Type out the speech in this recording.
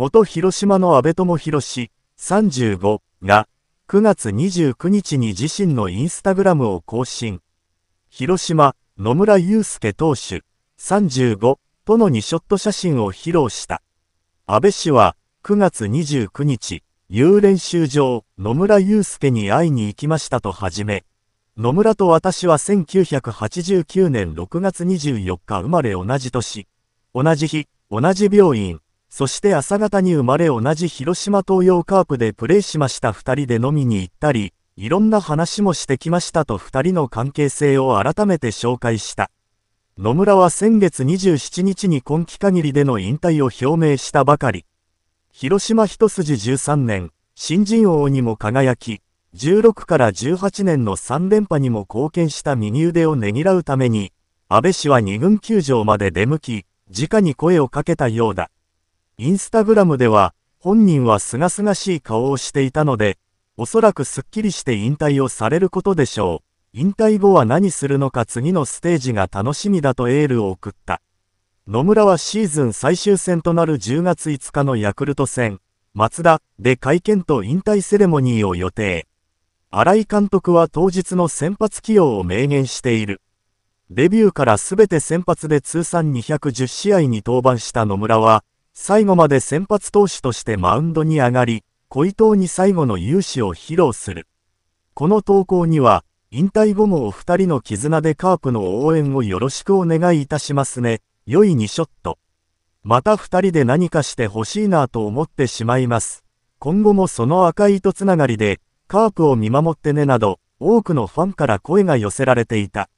元広島の安倍智博氏35が9月29日に自身のインスタグラムを更新。広島、野村祐介投手35との2ショット写真を披露した。安倍氏は9月29日、有練習場、野村祐介に会いに行きましたとはじめ、野村と私は1989年6月24日生まれ同じ年、同じ日、同じ病院、そして朝方に生まれ同じ広島東洋カープでプレーしました2人で飲みに行ったり、いろんな話もしてきましたと2人の関係性を改めて紹介した。野村は先月27日に今季限りでの引退を表明したばかり。広島一筋13年、新人王にも輝き、16から18年の3連覇にも貢献した右腕をねぎらうために、安倍氏は2軍球場まで出向き、直に声をかけたようだ。インスタグラムでは、本人は清々しい顔をしていたので、おそらくすっきりして引退をされることでしょう。引退後は何するのか次のステージが楽しみだとエールを送った。野村はシーズン最終戦となる10月5日のヤクルト戦、松田で会見と引退セレモニーを予定。新井監督は当日の先発起用を明言している。デビューからすべて先発で通算210試合に登板した野村は、最後まで先発投手としてマウンドに上がり、小伊藤に最後の勇姿を披露する。この投稿には、引退後もお二人の絆でカープの応援をよろしくお願いいたしますね。良い2ショット。また二人で何かしてほしいなと思ってしまいます。今後もその赤い糸つながりで、カープを見守ってねなど、多くのファンから声が寄せられていた。